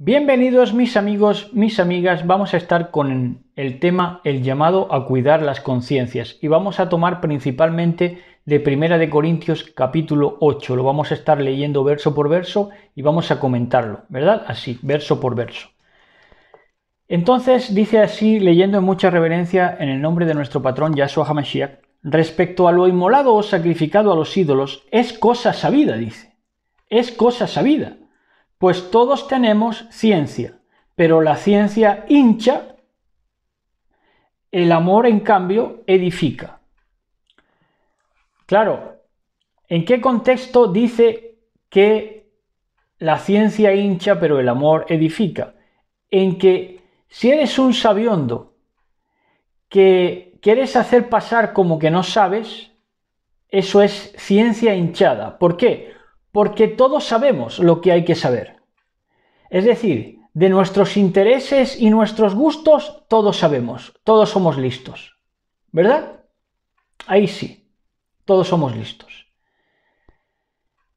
Bienvenidos mis amigos, mis amigas, vamos a estar con el tema el llamado a cuidar las conciencias y vamos a tomar principalmente de Primera de Corintios capítulo 8, lo vamos a estar leyendo verso por verso y vamos a comentarlo, ¿verdad? Así, verso por verso. Entonces dice así, leyendo en mucha reverencia en el nombre de nuestro patrón Yahshua HaMashiach, respecto a lo inmolado o sacrificado a los ídolos, es cosa sabida, dice, es cosa sabida pues todos tenemos ciencia, pero la ciencia hincha, el amor en cambio edifica. Claro, ¿en qué contexto dice que la ciencia hincha pero el amor edifica? En que si eres un sabiondo que quieres hacer pasar como que no sabes, eso es ciencia hinchada. ¿Por qué? porque todos sabemos lo que hay que saber. Es decir, de nuestros intereses y nuestros gustos todos sabemos, todos somos listos. ¿Verdad? Ahí sí, todos somos listos.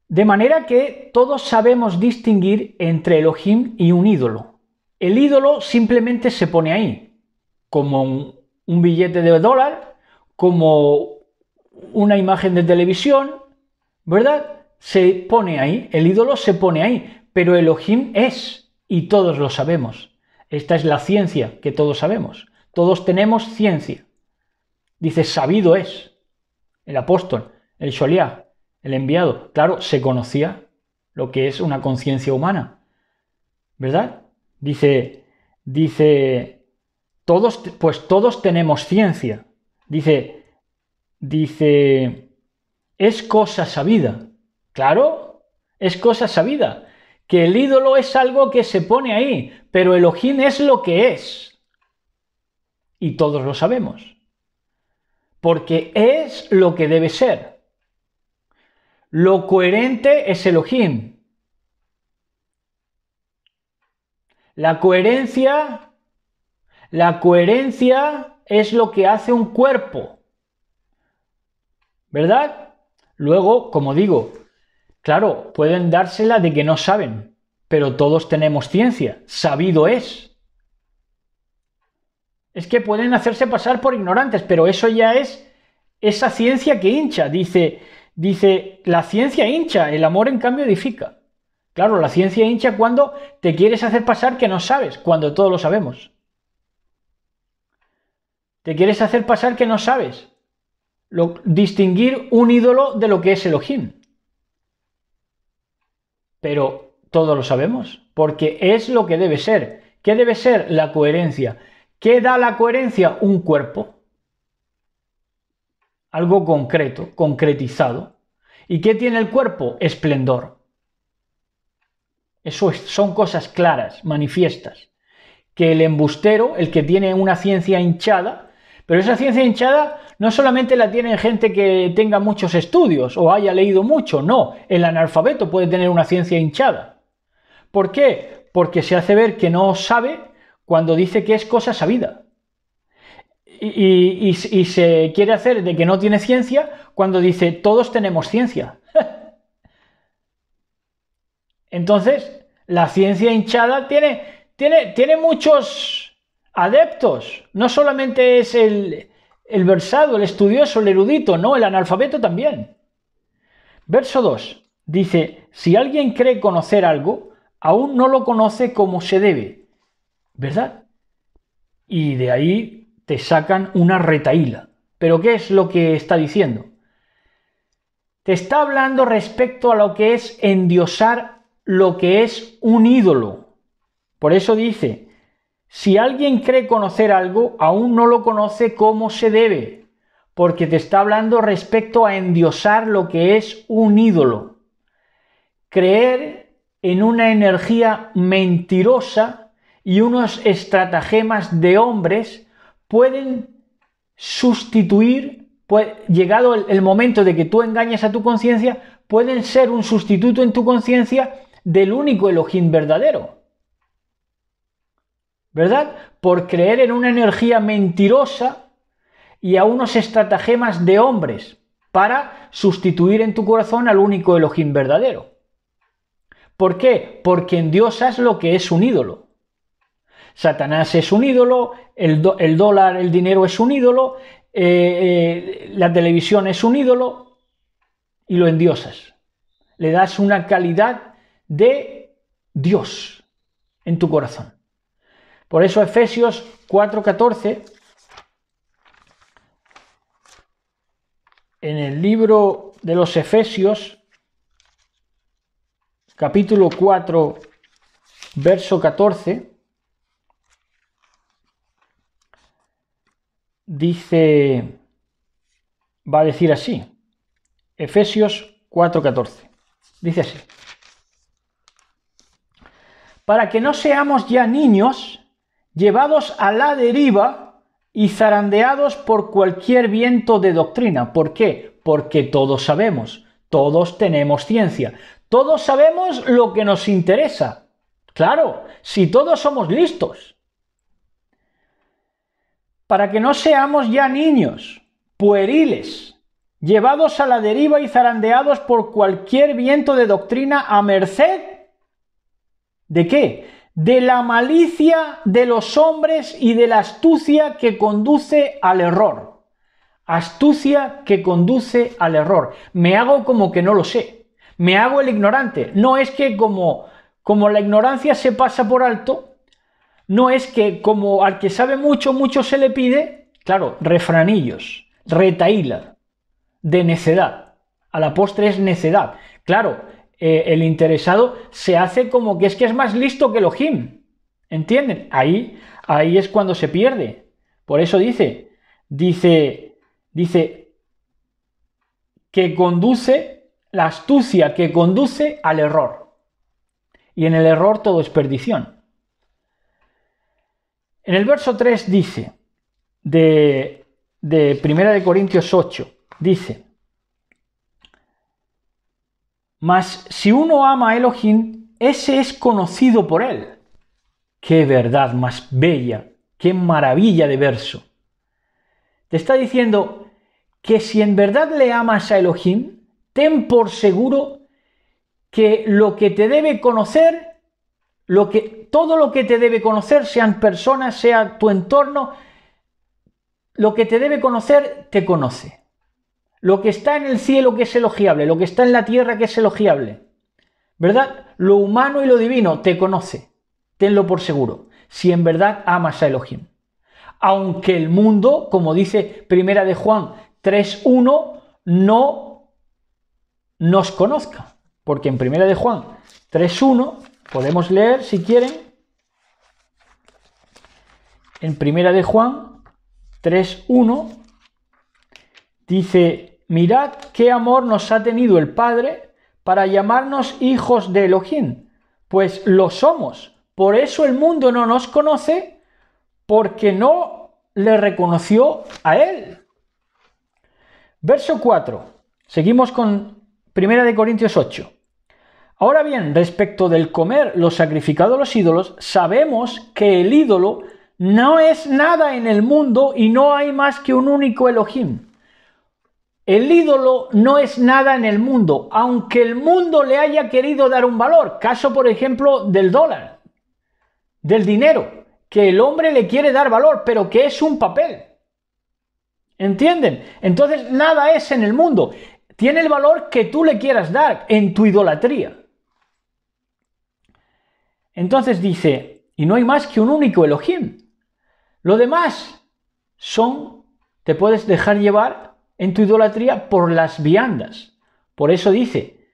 De manera que todos sabemos distinguir entre el ojim y un ídolo. El ídolo simplemente se pone ahí, como un billete de dólar, como una imagen de televisión, ¿verdad? se pone ahí, el ídolo se pone ahí, pero Elohim es, y todos lo sabemos. Esta es la ciencia que todos sabemos. Todos tenemos ciencia. Dice, sabido es. El apóstol, el solía el enviado. Claro, se conocía lo que es una conciencia humana. ¿Verdad? Dice, dice, todos, pues todos tenemos ciencia. Dice, dice, es cosa sabida. Claro, es cosa sabida, que el ídolo es algo que se pone ahí, pero el Ojín es lo que es. Y todos lo sabemos, porque es lo que debe ser. Lo coherente es el Ojín. La coherencia, la coherencia es lo que hace un cuerpo. ¿Verdad? Luego, como digo, Claro, pueden dársela de que no saben, pero todos tenemos ciencia, sabido es. Es que pueden hacerse pasar por ignorantes, pero eso ya es esa ciencia que hincha, dice, dice, la ciencia hincha, el amor en cambio edifica. Claro, la ciencia hincha cuando te quieres hacer pasar que no sabes, cuando todos lo sabemos. Te quieres hacer pasar que no sabes. Lo, distinguir un ídolo de lo que es Elohim. Pero todos lo sabemos, porque es lo que debe ser. ¿Qué debe ser? La coherencia. ¿Qué da la coherencia? Un cuerpo. Algo concreto, concretizado. ¿Y qué tiene el cuerpo? Esplendor. Eso son cosas claras, manifiestas. Que el embustero, el que tiene una ciencia hinchada, pero esa ciencia hinchada no solamente la tiene gente que tenga muchos estudios o haya leído mucho, no, el analfabeto puede tener una ciencia hinchada. ¿Por qué? Porque se hace ver que no sabe cuando dice que es cosa sabida. Y, se quiere hacer de que no tiene ciencia cuando dice todos tenemos ciencia. Entonces, la ciencia hinchada tiene, tiene, tiene muchos Adeptos, no solamente es el, versado, el estudioso, el erudito, no, el analfabeto también. Verso 2 dice, si alguien cree conocer algo, aún no lo conoce como se debe, ¿verdad? Y de ahí te sacan una retaíla. Pero ¿qué es lo que está diciendo? Te está hablando respecto a lo que es endiosar lo que es un ídolo. Por eso dice, si alguien cree conocer algo, aún no lo conoce como se debe, porque te está hablando respecto a endiosar lo que es un ídolo. Creer en una energía mentirosa y unos estratagemas de hombres pueden sustituir, llegado el, momento de que tú engañes a tu conciencia, pueden ser un sustituto en tu conciencia del único Elohim verdadero. ¿verdad? Por creer en una energía mentirosa y a unos estratagemas de hombres para sustituir en tu corazón al único Elohim verdadero. ¿Por qué? Porque endiosas lo que es un ídolo. Satanás es un ídolo, el, dólar, el dinero es un ídolo, eh, eh, la televisión es un ídolo y lo endiosas. Le das una calidad de Dios en tu corazón. Por eso Efesios 4:14, en el libro de los Efesios, capítulo 4, verso 14, dice, va a decir así, Efesios 4:14, dice así, para que no seamos ya niños, llevados a la deriva y zarandeados por cualquier viento de doctrina. ¿Por qué? Porque todos sabemos, todos tenemos ciencia, todos sabemos lo que nos interesa. Claro, si todos somos listos. Para que no seamos ya niños, pueriles, llevados a la deriva y zarandeados por cualquier viento de doctrina a merced. ¿De qué? de la malicia de los hombres y de la astucia que conduce al error. Astucia que conduce al error. Me hago como que no lo sé. Me hago el ignorante. No es que como, como la ignorancia se pasa por alto, no es que como al que sabe mucho, mucho se le pide, claro, refranillos, retaíla, de necedad. A la postre es necedad. Claro, eh, el interesado se hace como que es que es más listo que el ojim, ¿Entienden? Ahí, ahí es cuando se pierde. Por eso dice, dice, dice, que conduce, la astucia que conduce al error. Y en el error todo es perdición. En el verso 3 dice, de, de 1 de Corintios 8, dice, mas si uno ama a Elohim, ese es conocido por él. Qué verdad más bella, qué maravilla de verso. Te está diciendo que si en verdad le amas a Elohim, ten por seguro que lo que te debe conocer, lo que, todo lo que te debe conocer, sean personas, sea tu entorno, lo que te debe conocer, te conoce lo que está en el cielo que es elogiable, lo que está en la tierra que es elogiable, ¿verdad? Lo humano y lo divino te conoce, tenlo por seguro, si en verdad amas a Elohim. Aunque el mundo, como dice Primera de Juan 3.1, no nos conozca, porque en Primera de Juan 3.1 podemos leer, si quieren, en Primera de Juan 3.1 dice Mirad qué amor nos ha tenido el Padre para llamarnos hijos de Elohim, pues lo somos. Por eso el mundo no nos conoce, porque no le reconoció a Él. Verso 4. Seguimos con 1 de Corintios 8. Ahora bien, respecto del comer lo sacrificado a los ídolos, sabemos que el ídolo no es nada en el mundo y no hay más que un único Elohim. El ídolo no es nada en el mundo, aunque el mundo le haya querido dar un valor. Caso, por ejemplo, del dólar, del dinero, que el hombre le quiere dar valor, pero que es un papel. ¿Entienden? Entonces, nada es en el mundo. Tiene el valor que tú le quieras dar en tu idolatría. Entonces dice, y no hay más que un único Elohim. Lo demás son, te puedes dejar llevar en tu idolatría por las viandas. Por eso dice,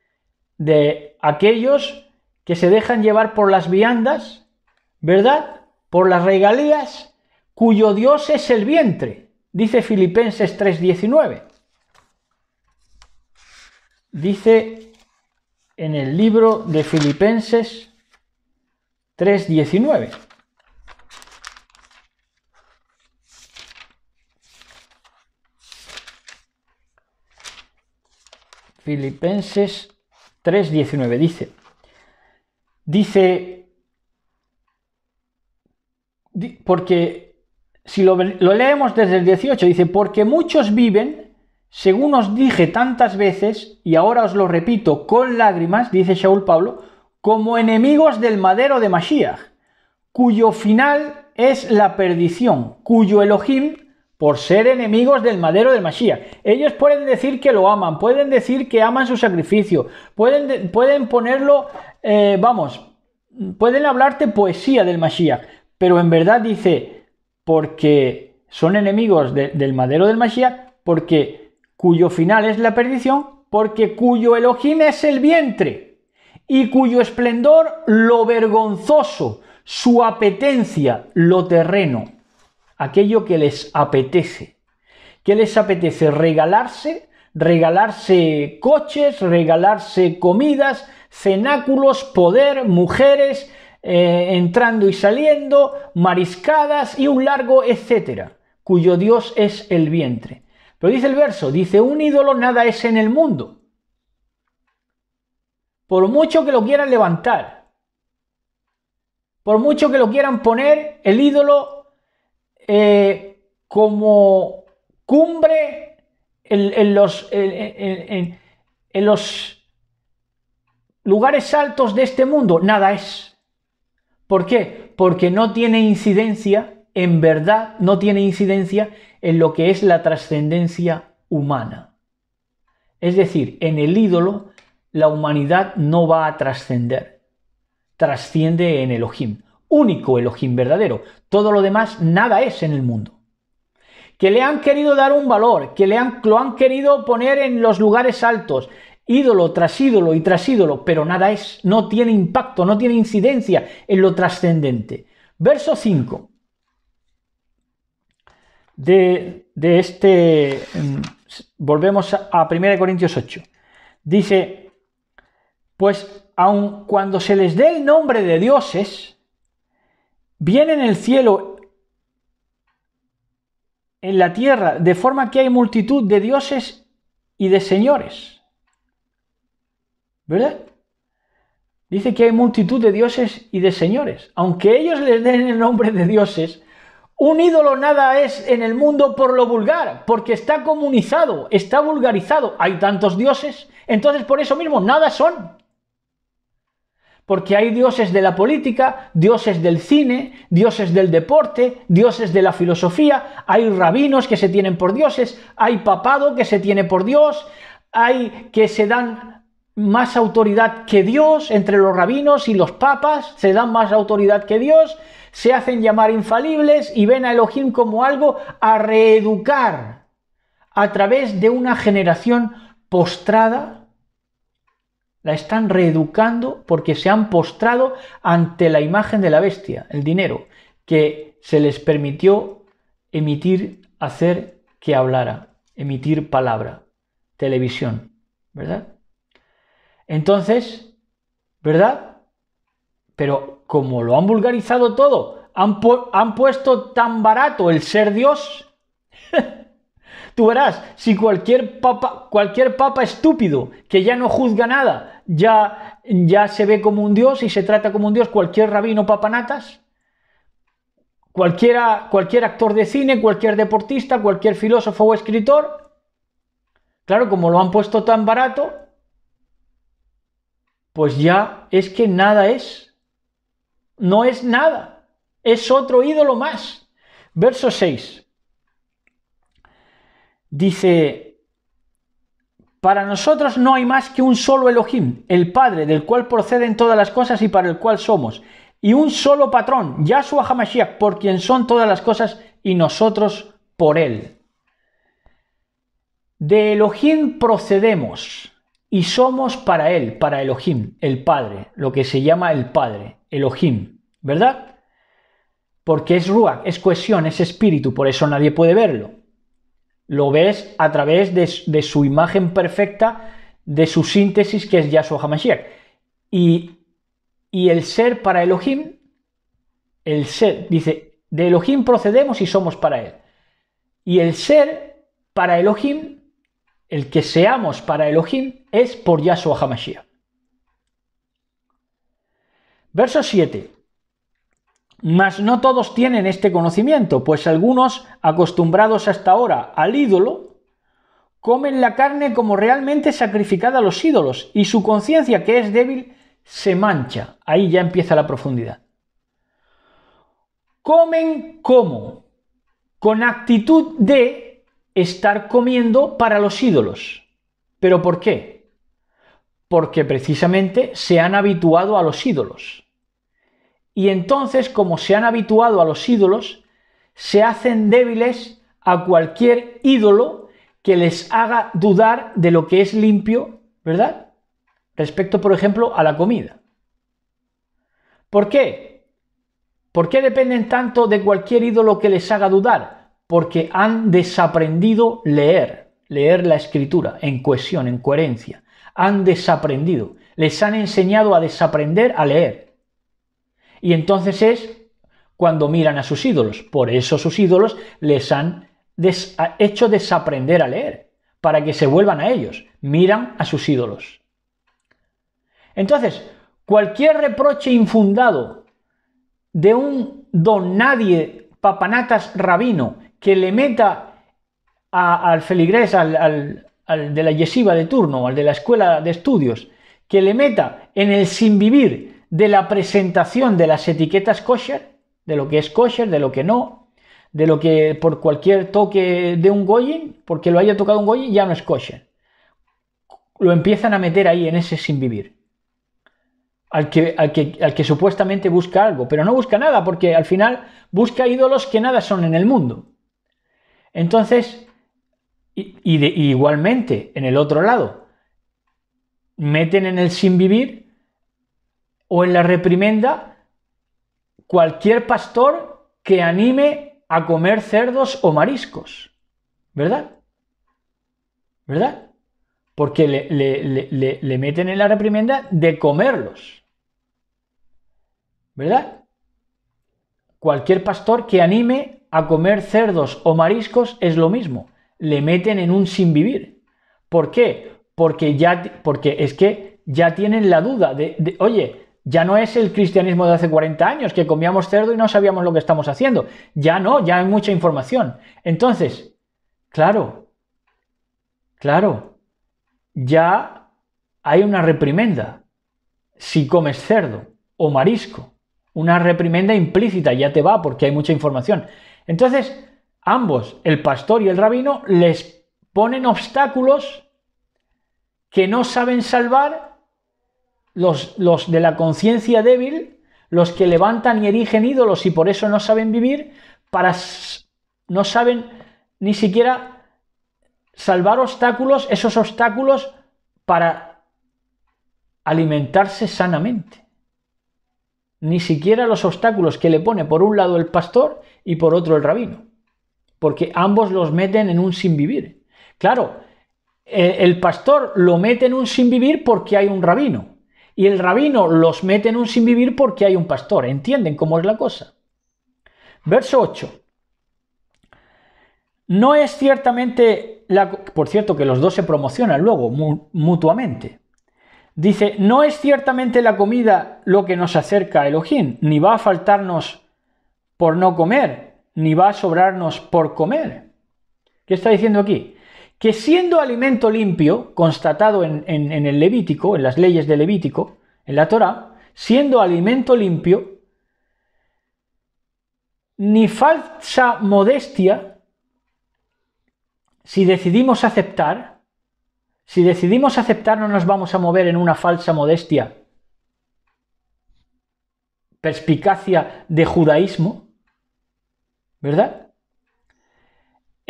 de aquellos que se dejan llevar por las viandas, ¿verdad? Por las regalías, cuyo Dios es el vientre, dice Filipenses 3:19. Dice en el libro de Filipenses 3:19. Filipenses 3:19 dice, dice, porque si lo, lo, leemos desde el 18, dice, porque muchos viven, según os dije tantas veces, y ahora os lo repito con lágrimas, dice Shaul Pablo, como enemigos del madero de Mashiach, cuyo final es la perdición, cuyo Elohim por ser enemigos del madero del masía, Ellos pueden decir que lo aman, pueden decir que aman su sacrificio, pueden, pueden ponerlo, eh, vamos, pueden hablarte poesía del Mashiach, pero en verdad dice, porque son enemigos del madero del Mashiach, porque cuyo final es la perdición, porque cuyo Elohim es el vientre y cuyo esplendor lo vergonzoso, su apetencia, lo terreno aquello que les apetece. ¿Qué les apetece? Regalarse, regalarse coches, regalarse comidas, cenáculos, poder, mujeres, eh, entrando y saliendo, mariscadas y un largo etcétera, cuyo Dios es el vientre. Pero dice el verso, dice, un ídolo nada es en el mundo. Por mucho que lo quieran levantar, por mucho que lo quieran poner, el ídolo eh, como cumbre en, los, lugares altos de este mundo? Nada es. ¿Por qué? Porque no tiene incidencia, en verdad no tiene incidencia en lo que es la trascendencia humana. Es decir, en el ídolo la humanidad no va a trascender, trasciende en el ojim único Elohim verdadero. Todo lo demás nada es en el mundo. Que le han querido dar un valor, que le han, lo han querido poner en los lugares altos, ídolo tras ídolo y tras ídolo, pero nada es, no tiene impacto, no tiene incidencia en lo trascendente. Verso 5 de, este, mm, volvemos a 1 Corintios 8, dice, pues aun cuando se les dé el nombre de dioses, Viene en el cielo, en la tierra, de forma que hay multitud de dioses y de señores. ¿Verdad? Dice que hay multitud de dioses y de señores. Aunque ellos les den el nombre de dioses, un ídolo nada es en el mundo por lo vulgar, porque está comunizado, está vulgarizado. Hay tantos dioses, entonces por eso mismo nada son porque hay dioses de la política, dioses del cine, dioses del deporte, dioses de la filosofía, hay rabinos que se tienen por dioses, hay papado que se tiene por Dios, hay que se dan más autoridad que Dios entre los rabinos y los papas, se dan más autoridad que Dios, se hacen llamar infalibles y ven a Elohim como algo a reeducar a través de una generación postrada la están reeducando porque se han postrado ante la imagen de la bestia, el dinero, que se les permitió emitir, hacer que hablara, emitir palabra, televisión, ¿verdad? Entonces, ¿verdad? Pero como lo han vulgarizado todo, han, han puesto tan barato el ser Dios, Tú verás, si cualquier papa, cualquier papa estúpido que ya no juzga nada, ya, ya se ve como un dios y se trata como un dios, cualquier rabino papanatas, cualquiera, cualquier actor de cine, cualquier deportista, cualquier filósofo o escritor, claro, como lo han puesto tan barato, pues ya es que nada es, no es nada, es otro ídolo más. Verso 6. Dice, para nosotros no hay más que un solo Elohim, el Padre, del cual proceden todas las cosas y para el cual somos, y un solo patrón, Yahshua Hamashiach, por quien son todas las cosas y nosotros por él. De Elohim procedemos y somos para él, para Elohim, el Padre, lo que se llama el Padre, Elohim, ¿verdad? Porque es Ruach, es cohesión, es espíritu, por eso nadie puede verlo. Lo ves a través de, su imagen perfecta, de su síntesis que es Yahshua HaMashiach. Y, y el ser para Elohim, el ser, dice, de Elohim procedemos y somos para Él. Y el ser para Elohim, el que seamos para Elohim, es por Yahshua HaMashiach. Verso 7. Mas no todos tienen este conocimiento, pues algunos, acostumbrados hasta ahora al ídolo, comen la carne como realmente sacrificada a los ídolos y su conciencia, que es débil, se mancha. Ahí ya empieza la profundidad. Comen como, con actitud de estar comiendo para los ídolos. ¿Pero por qué? Porque precisamente se han habituado a los ídolos. Y entonces, como se han habituado a los ídolos, se hacen débiles a cualquier ídolo que les haga dudar de lo que es limpio, ¿verdad? Respecto, por ejemplo, a la comida. ¿Por qué? ¿Por qué dependen tanto de cualquier ídolo que les haga dudar? Porque han desaprendido leer, leer la escritura en cohesión, en coherencia. Han desaprendido, les han enseñado a desaprender a leer. Y entonces es cuando miran a sus ídolos. Por eso sus ídolos les han hecho desaprender a leer, para que se vuelvan a ellos. Miran a sus ídolos. Entonces, cualquier reproche infundado de un don nadie, papanatas rabino, que le meta al feligrés, al, de la yesiva de turno, al de la escuela de estudios, que le meta en el sin vivir de la presentación de las etiquetas kosher, de lo que es kosher, de lo que no, de lo que por cualquier toque de un goyin, porque lo haya tocado un goyin, ya no es kosher. Lo empiezan a meter ahí en ese sin vivir. Al que, al, que, supuestamente busca algo, pero no busca nada, porque al final busca ídolos que nada son en el mundo. Entonces, y, igualmente, en el otro lado, meten en el sin vivir o en la reprimenda cualquier pastor que anime a comer cerdos o mariscos. ¿Verdad? ¿Verdad? Porque le, meten en la reprimenda de comerlos. ¿Verdad? Cualquier pastor que anime a comer cerdos o mariscos es lo mismo. Le meten en un sin vivir. ¿Por qué? Porque ya, porque es que ya tienen la duda de, de oye, ya no es el cristianismo de hace 40 años, que comíamos cerdo y no sabíamos lo que estamos haciendo. Ya no, ya hay mucha información. Entonces, claro, claro, ya hay una reprimenda si comes cerdo o marisco. Una reprimenda implícita ya te va porque hay mucha información. Entonces, ambos, el pastor y el rabino, les ponen obstáculos que no saben salvar los, de la conciencia débil, los que levantan y erigen ídolos y por eso no saben vivir, para no saben ni siquiera salvar obstáculos, esos obstáculos para alimentarse sanamente. Ni siquiera los obstáculos que le pone por un lado el pastor y por otro el rabino, porque ambos los meten en un sin vivir. Claro, e, el pastor lo mete en un sin vivir porque hay un rabino, y el rabino los mete en un sinvivir porque hay un pastor. ¿Entienden cómo es la cosa? Verso 8. No es ciertamente la... Por cierto que los dos se promocionan luego mutuamente. Dice, no es ciertamente la comida lo que nos acerca a ojín, ni va a faltarnos por no comer, ni va a sobrarnos por comer. ¿Qué está diciendo aquí? que siendo alimento limpio, constatado en, el Levítico, en las leyes de Levítico, en la Torá, siendo alimento limpio, ni falsa modestia, si decidimos aceptar, si decidimos aceptar no nos vamos a mover en una falsa modestia, perspicacia de judaísmo, ¿verdad?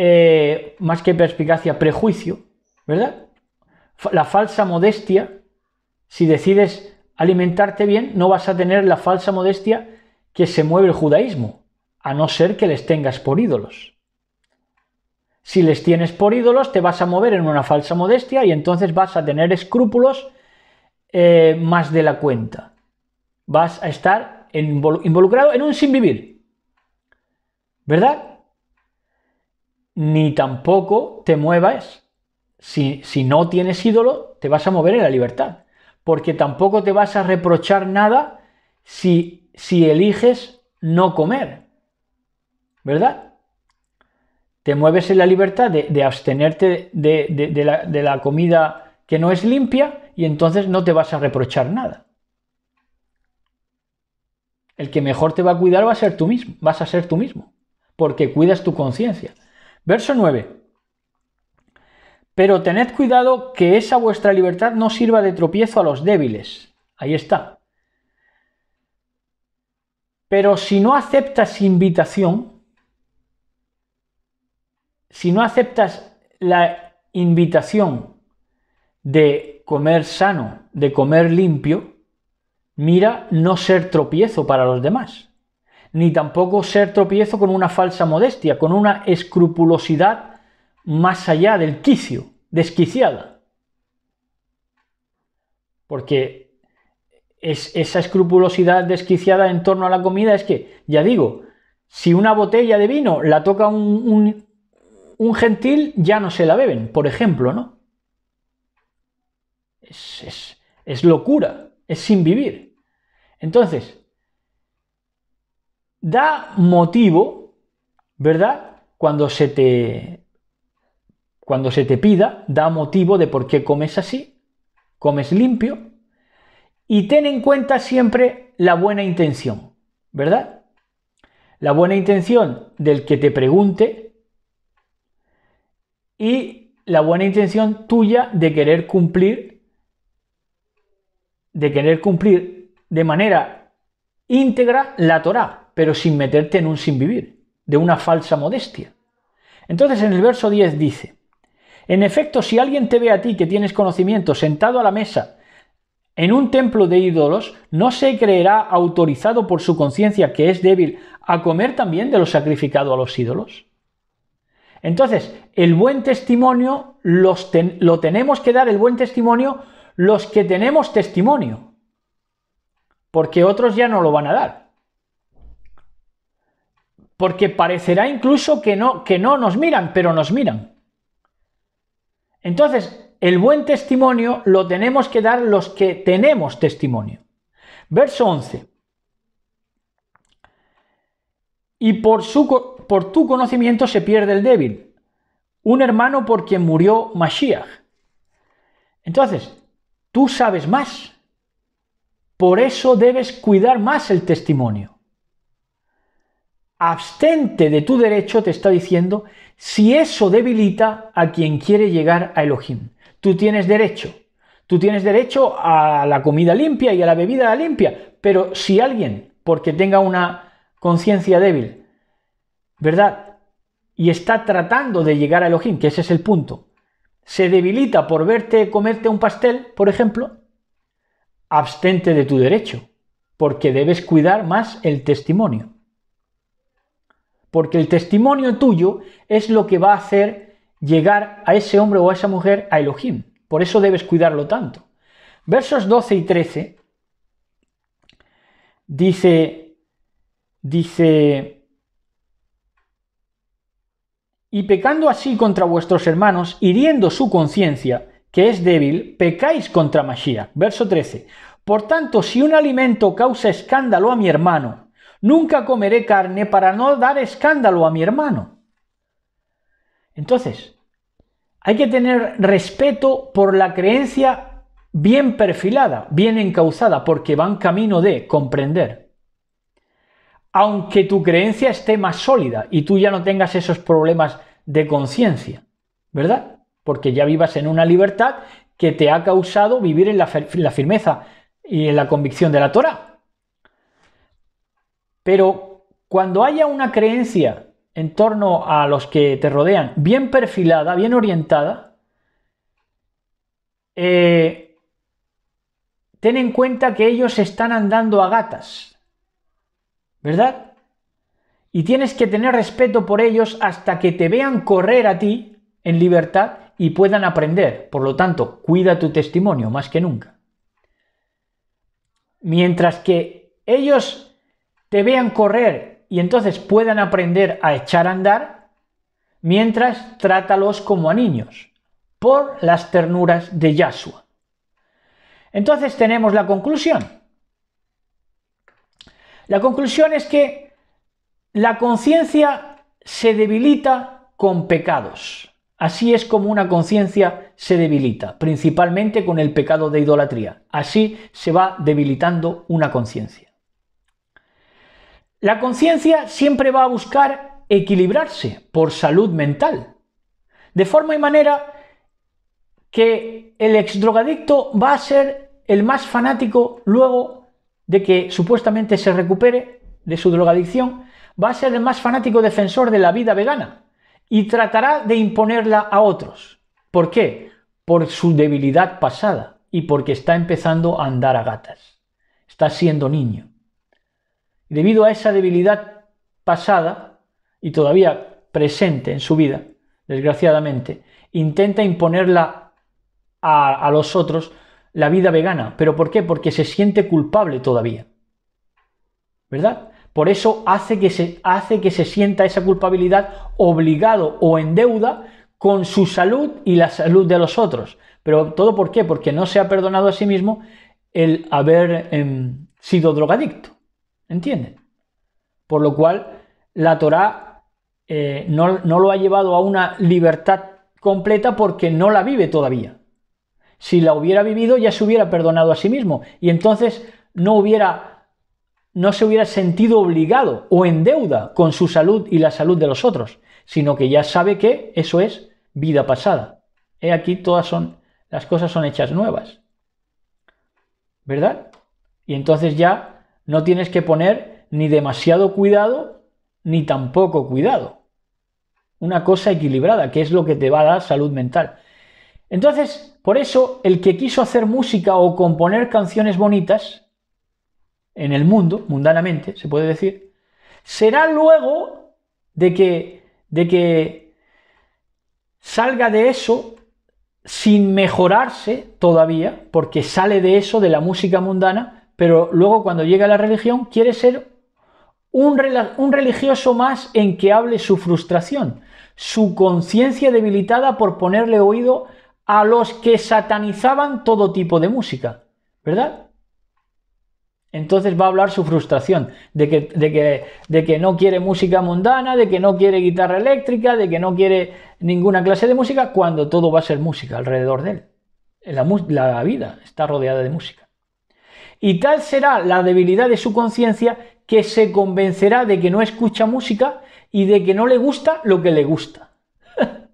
Eh, más que perspicacia, prejuicio, ¿verdad? La falsa modestia, si decides alimentarte bien, no vas a tener la falsa modestia que se mueve el judaísmo, a no ser que les tengas por ídolos. Si les tienes por ídolos, te vas a mover en una falsa modestia y entonces vas a tener escrúpulos eh, más de la cuenta. Vas a estar involucrado en un sin vivir. ¿Verdad? ni tampoco te muevas. Si, no tienes ídolo, te vas a mover en la libertad. Porque tampoco te vas a reprochar nada si, si eliges no comer. ¿Verdad? Te mueves en la libertad de, abstenerte de, la, de la comida que no es limpia y entonces no te vas a reprochar nada. El que mejor te va a cuidar va a ser tú mismo, vas a ser tú mismo, porque cuidas tu conciencia. Verso 9. Pero tened cuidado que esa vuestra libertad no sirva de tropiezo a los débiles. Ahí está. Pero si no aceptas invitación, si no aceptas la invitación de comer sano, de comer limpio, mira no ser tropiezo para los demás ni tampoco ser tropiezo con una falsa modestia, con una escrupulosidad más allá del quicio, desquiciada. Porque es, esa escrupulosidad desquiciada en torno a la comida es que, ya digo, si una botella de vino la toca un, un gentil, ya no se la beben, por ejemplo, ¿no? Es, es, es locura, es sin vivir. Entonces, da motivo, ¿verdad? Cuando se te cuando se te pida, da motivo de por qué comes así, comes limpio y ten en cuenta siempre la buena intención, ¿verdad? La buena intención del que te pregunte y la buena intención tuya de querer cumplir de querer cumplir de manera íntegra la Torah pero sin meterte en un sinvivir, de una falsa modestia. Entonces en el verso 10 dice, en efecto, si alguien te ve a ti que tienes conocimiento sentado a la mesa en un templo de ídolos, no se creerá autorizado por su conciencia que es débil a comer también de lo sacrificado a los ídolos. Entonces, el buen testimonio los lo tenemos que dar, el buen testimonio, los que tenemos testimonio, porque otros ya no lo van a dar porque parecerá incluso que no, que no nos miran, pero nos miran. Entonces, el buen testimonio lo tenemos que dar los que tenemos testimonio. Verso 11. Y por, su, por tu conocimiento se pierde el débil, un hermano por quien murió Mashiach. Entonces, tú sabes más. Por eso debes cuidar más el testimonio abstente de tu derecho, te está diciendo, si eso debilita a quien quiere llegar a Elohim. Tú tienes derecho. Tú tienes derecho a la comida limpia y a la bebida limpia. Pero si alguien, porque tenga una conciencia débil, ¿verdad? Y está tratando de llegar a Elohim, que ese es el punto, se debilita por verte comerte un pastel, por ejemplo, abstente de tu derecho, porque debes cuidar más el testimonio porque el testimonio tuyo es lo que va a hacer llegar a ese hombre o a esa mujer a Elohim. Por eso debes cuidarlo tanto. Versos 12 y 13 dice, dice, y pecando así contra vuestros hermanos, hiriendo su conciencia, que es débil, pecáis contra Mashiach. Verso 13. Por tanto, si un alimento causa escándalo a mi hermano, Nunca comeré carne para no dar escándalo a mi hermano. Entonces, hay que tener respeto por la creencia bien perfilada, bien encauzada, porque va en camino de comprender. Aunque tu creencia esté más sólida y tú ya no tengas esos problemas de conciencia, ¿verdad? Porque ya vivas en una libertad que te ha causado vivir en la, la firmeza y en la convicción de la Torah. Pero cuando haya una creencia en torno a los que te rodean bien perfilada, bien orientada, eh, ten en cuenta que ellos están andando a gatas, ¿verdad? Y tienes que tener respeto por ellos hasta que te vean correr a ti en libertad y puedan aprender. Por lo tanto, cuida tu testimonio más que nunca. Mientras que ellos te vean correr y entonces puedan aprender a echar a andar, mientras trátalos como a niños, por las ternuras de Yahshua. Entonces tenemos la conclusión. La conclusión es que la conciencia se debilita con pecados. Así es como una conciencia se debilita, principalmente con el pecado de idolatría. Así se va debilitando una conciencia. La conciencia siempre va a buscar equilibrarse por salud mental, de forma y manera que el exdrogadicto va a ser el más fanático luego de que supuestamente se recupere de su drogadicción, va a ser el más fanático defensor de la vida vegana y tratará de imponerla a otros. ¿Por qué? Por su debilidad pasada y porque está empezando a andar a gatas. Está siendo niño debido a esa debilidad pasada y todavía presente en su vida, desgraciadamente, intenta imponerla a, los otros la vida vegana. ¿Pero por qué? Porque se siente culpable todavía. ¿Verdad? Por eso hace que se, hace que se sienta esa culpabilidad obligado o en deuda con su salud y la salud de los otros. Pero todo por qué? Porque no se ha perdonado a sí mismo el haber em, sido drogadicto. ¿Entienden? Por lo cual, la Torá eh, no, lo ha llevado a una libertad completa porque no la vive todavía. Si la hubiera vivido, ya se hubiera perdonado a sí mismo y entonces no hubiera no se hubiera sentido obligado o en deuda con su salud y la salud de los otros, sino que ya sabe que eso es vida pasada. He aquí todas son las cosas son hechas nuevas. ¿Verdad? Y entonces ya no tienes que poner ni demasiado cuidado ni tampoco cuidado. Una cosa equilibrada, que es lo que te va a dar salud mental. Entonces, por eso, el que quiso hacer música o componer canciones bonitas en el mundo, mundanamente, se puede decir, será luego de que, de que salga de eso sin mejorarse todavía, porque sale de eso, de la música mundana, pero luego cuando llega a la religión quiere ser un, religioso más en que hable su frustración, su conciencia debilitada por ponerle oído a los que satanizaban todo tipo de música, ¿verdad? Entonces va a hablar su frustración de que, de, que, de que, no quiere música mundana, de que no quiere guitarra eléctrica, de que no quiere ninguna clase de música, cuando todo va a ser música alrededor de él. la vida está rodeada de música y tal será la debilidad de su conciencia que se convencerá de que no escucha música y de que no le gusta lo que le gusta.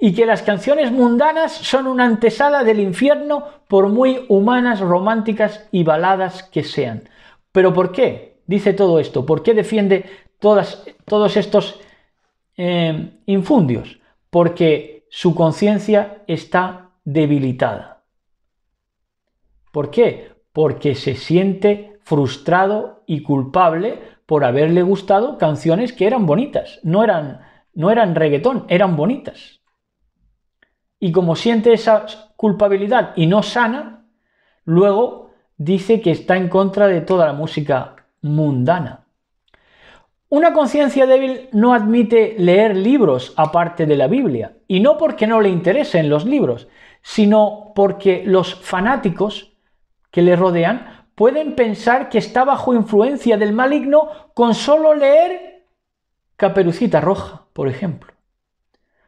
y que las canciones mundanas son una antesala del infierno por muy humanas, románticas y baladas que sean. ¿Pero por qué dice todo esto? ¿Por qué defiende todas, todos estos eh, infundios? Porque su conciencia está debilitada. ¿Por qué? porque se siente frustrado y culpable por haberle gustado canciones que eran bonitas, no eran, no eran reggaetón, eran bonitas. Y como siente esa culpabilidad y no sana, luego dice que está en contra de toda la música mundana. Una conciencia débil no admite leer libros aparte de la Biblia, y no porque no le interesen los libros, sino porque los fanáticos que le rodean pueden pensar que está bajo influencia del maligno con solo leer Caperucita Roja, por ejemplo.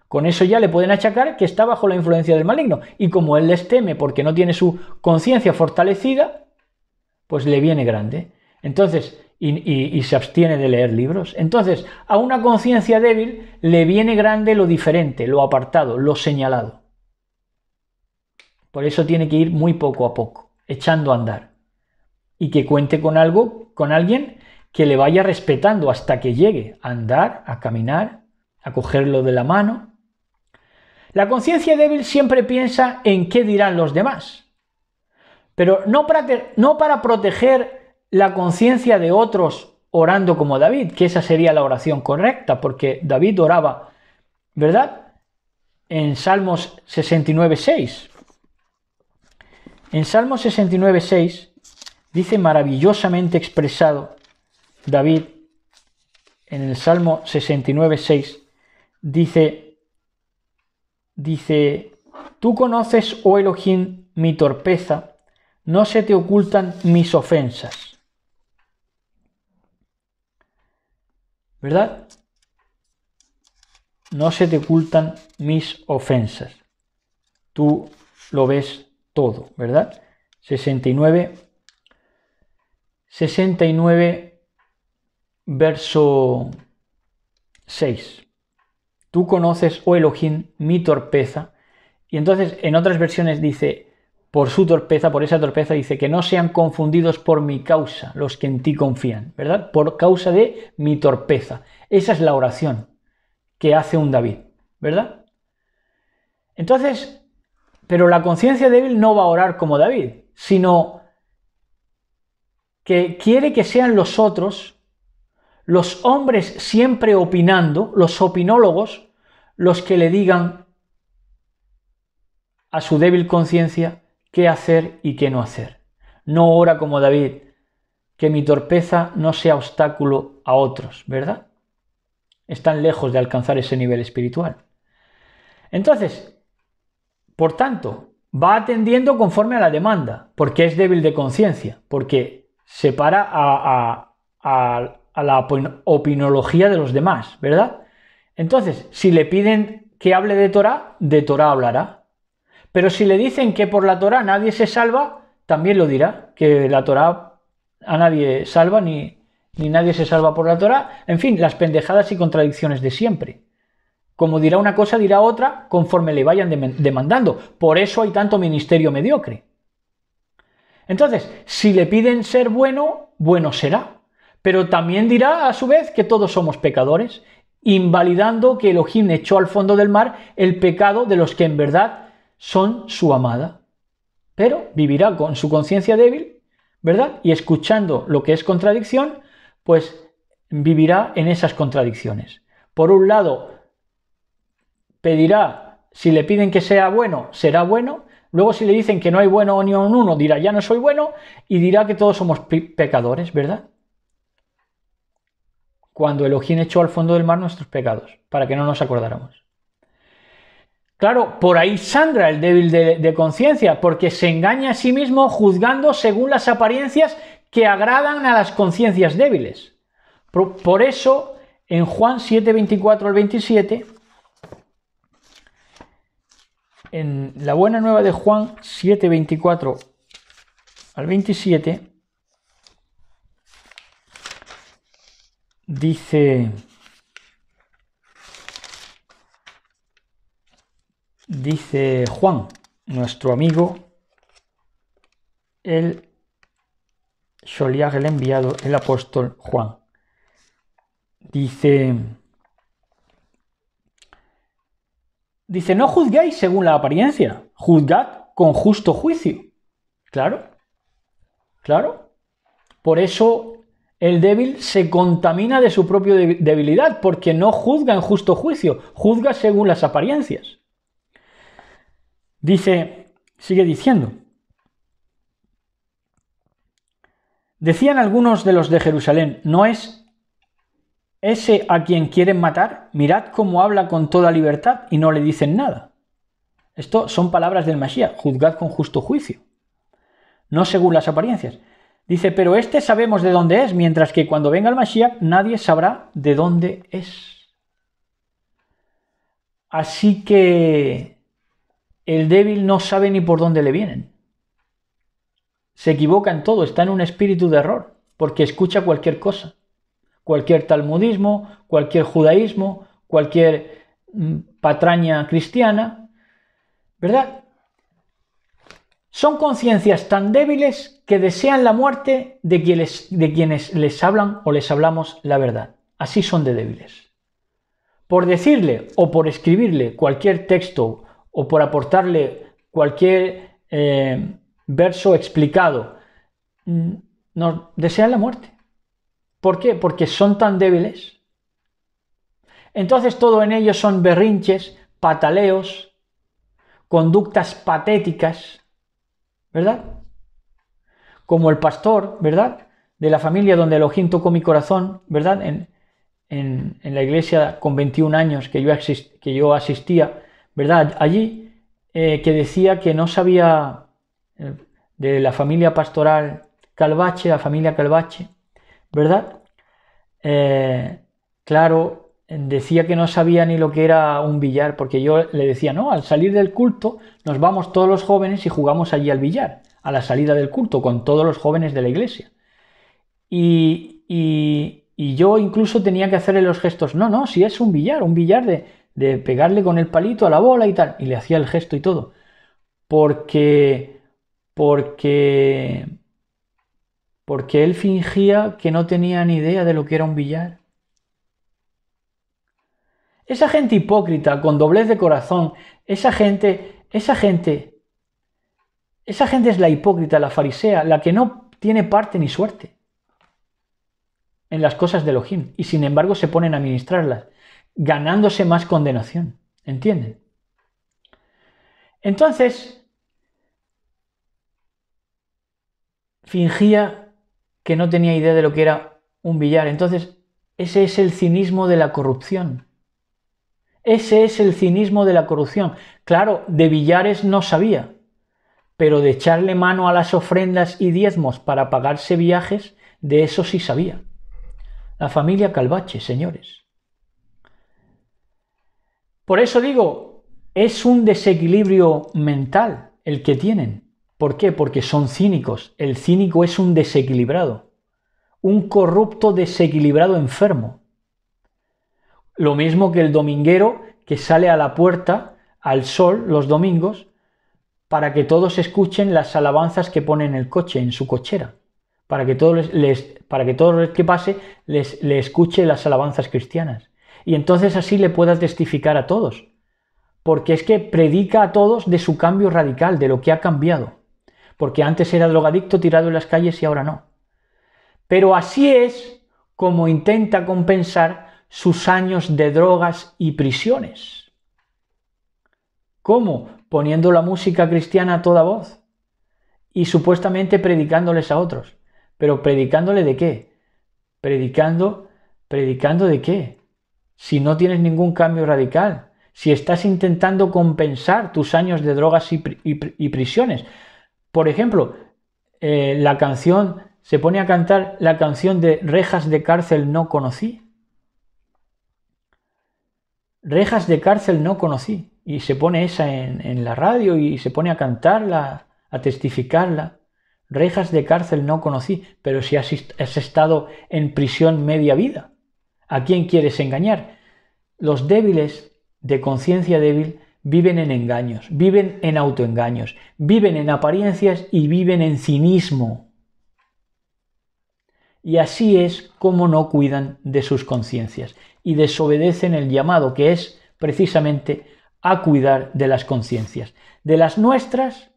Con eso ya le pueden achacar que está bajo la influencia del maligno. Y como él les teme porque no tiene su conciencia fortalecida, pues le viene grande. Entonces, y, y, se abstiene de leer libros. Entonces, a una conciencia débil le viene grande lo diferente, lo apartado, lo señalado. Por eso tiene que ir muy poco a poco echando a andar. Y que cuente con algo, con alguien que le vaya respetando hasta que llegue a andar, a caminar, a cogerlo de la mano. La conciencia débil siempre piensa en qué dirán los demás, pero no para, no para proteger la conciencia de otros orando como David, que esa sería la oración correcta, porque David oraba, ¿verdad? En Salmos 69, 6. En Salmo 69.6 dice maravillosamente expresado David, en el Salmo 69.6, dice, dice, tú conoces, oh Elohim, mi torpeza, no se te ocultan mis ofensas. ¿Verdad? No se te ocultan mis ofensas. Tú lo ves todo, ¿verdad? 69, 69, verso 6. Tú conoces, oh Elohim, mi torpeza. Y entonces en otras versiones dice, por su torpeza, por esa torpeza, dice que no sean confundidos por mi causa los que en ti confían, ¿verdad? Por causa de mi torpeza. Esa es la oración que hace un David, ¿verdad? Entonces, pero la conciencia débil no va a orar como David, sino que quiere que sean los otros, los hombres siempre opinando, los opinólogos, los que le digan a su débil conciencia qué hacer y qué no hacer. No ora como David, que mi torpeza no sea obstáculo a otros, ¿verdad? Están lejos de alcanzar ese nivel espiritual. Entonces, por tanto, va atendiendo conforme a la demanda, porque es débil de conciencia, porque se a, a, la opinología de los demás, ¿verdad? Entonces, si le piden que hable de Torah, de Torah hablará. Pero si le dicen que por la Torah nadie se salva, también lo dirá, que la Torah a nadie salva ni, ni nadie se salva por la Torah. En fin, las pendejadas y contradicciones de siempre. Como dirá una cosa, dirá otra, conforme le vayan demandando. Por eso hay tanto ministerio mediocre. Entonces, si le piden ser bueno, bueno será. Pero también dirá a su vez que todos somos pecadores, invalidando que Elohim echó al fondo del mar el pecado de los que en verdad son su amada. Pero vivirá con su conciencia débil, ¿verdad? Y escuchando lo que es contradicción, pues vivirá en esas contradicciones. Por un lado, pedirá, si le piden que sea bueno, será bueno. Luego si le dicen que no hay bueno ni un uno, dirá, ya no soy bueno, y dirá que todos somos pecadores, ¿verdad? Cuando Elohim echó al fondo del mar nuestros pecados, para que no nos acordáramos. Claro, por ahí sandra el débil de, conciencia, porque se engaña a sí mismo juzgando según las apariencias que agradan a las conciencias débiles. Por, por eso, en Juan 7, 24 al 27, en la buena nueva de Juan 7:24 al 27 dice dice Juan, nuestro amigo el solía el enviado, el apóstol Juan. Dice Dice, no juzguéis según la apariencia, juzgad con justo juicio. Claro, claro. Por eso el débil se contamina de su propia debilidad, porque no juzga en justo juicio, juzga según las apariencias. Dice, sigue diciendo, decían algunos de los de Jerusalén, no es ese a quien quieren matar, mirad cómo habla con toda libertad y no le dicen nada. Esto son palabras del Mashiach, juzgad con justo juicio. No según las apariencias. Dice, pero este sabemos de dónde es, mientras que cuando venga el Mashiach nadie sabrá de dónde es. Así que el débil no sabe ni por dónde le vienen. Se equivoca en todo, está en un espíritu de error, porque escucha cualquier cosa cualquier talmudismo, cualquier judaísmo, cualquier mm, patraña cristiana, ¿verdad? Son conciencias tan débiles que desean la muerte de quienes, les hablan o les hablamos la verdad. Así son de débiles. Por decirle o por escribirle cualquier texto o por aportarle cualquier eh, verso explicado, mm, nos desean la muerte. ¿Por qué? Porque son tan débiles. Entonces todo en ellos son berrinches, pataleos, conductas patéticas, ¿verdad? Como el pastor, ¿verdad? De la familia donde ojín tocó mi corazón, ¿verdad? En, la iglesia con 21 años que yo, que yo asistía, ¿verdad? Allí, eh, que decía que no sabía eh, de la familia pastoral Calvache, la familia Calvache, ¿verdad? Eh, claro, decía que no sabía ni lo que era un billar, porque yo le decía, no, al salir del culto nos vamos todos los jóvenes y jugamos allí al billar, a la salida del culto, con todos los jóvenes de la iglesia. Y, y, yo incluso tenía que hacerle los gestos, no, no, si es un billar, un billar de, de pegarle con el palito a la bola y tal, y le hacía el gesto y todo, porque, porque porque él fingía que no tenía ni idea de lo que era un billar. Esa gente hipócrita, con doblez de corazón, esa gente, esa gente, esa gente es la hipócrita, la farisea, la que no tiene parte ni suerte en las cosas de Elohim y sin embargo se ponen a ministrarlas, ganándose más condenación. ¿Entienden? Entonces, fingía que no tenía idea de lo que era un billar. Entonces, ese es el cinismo de la corrupción. Ese es el cinismo de la corrupción. Claro, de billares no sabía, pero de echarle mano a las ofrendas y diezmos para pagarse viajes, de eso sí sabía. La familia Calvache, señores. Por eso digo, es un desequilibrio mental el que tienen. ¿Por qué? Porque son cínicos. El cínico es un desequilibrado, un corrupto desequilibrado enfermo. Lo mismo que el dominguero que sale a la puerta al sol los domingos para que todos escuchen las alabanzas que pone en el coche, en su cochera, para que todos les, para que todo el que pase les, le escuche las alabanzas cristianas. Y entonces así le pueda testificar a todos, porque es que predica a todos de su cambio radical, de lo que ha cambiado porque antes era drogadicto tirado en las calles y ahora no. Pero así es como intenta compensar sus años de drogas y prisiones. ¿Cómo? Poniendo la música cristiana a toda voz y supuestamente predicándoles a otros. Pero predicándole de qué? Predicando, predicando de qué? Si no tienes ningún cambio radical, si estás intentando compensar tus años de drogas y, y prisiones, por ejemplo, eh, la canción, se pone a cantar la canción de Rejas de cárcel no conocí. Rejas de cárcel no conocí. Y se pone esa en, la radio y se pone a cantarla, a testificarla. Rejas de cárcel no conocí, pero si has estado en prisión media vida, ¿a quién quieres engañar? Los débiles de conciencia débil viven en engaños, viven en autoengaños, viven en apariencias y viven en cinismo. Y así es como no cuidan de sus conciencias y desobedecen el llamado que es precisamente a cuidar de las conciencias, de las nuestras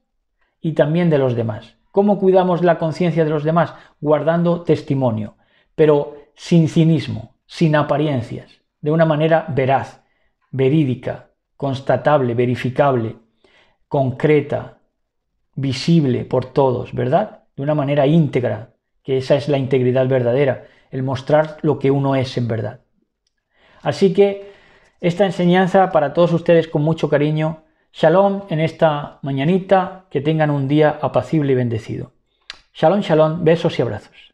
y también de los demás. ¿Cómo cuidamos la conciencia de los demás? Guardando testimonio, pero sin cinismo, sin apariencias, de una manera veraz, verídica, constatable, verificable, concreta, visible por todos, ¿verdad? De una manera íntegra, que esa es la integridad verdadera, el mostrar lo que uno es en verdad. Así que esta enseñanza para todos ustedes con mucho cariño. Shalom en esta mañanita, que tengan un día apacible y bendecido. Shalom, shalom, besos y abrazos.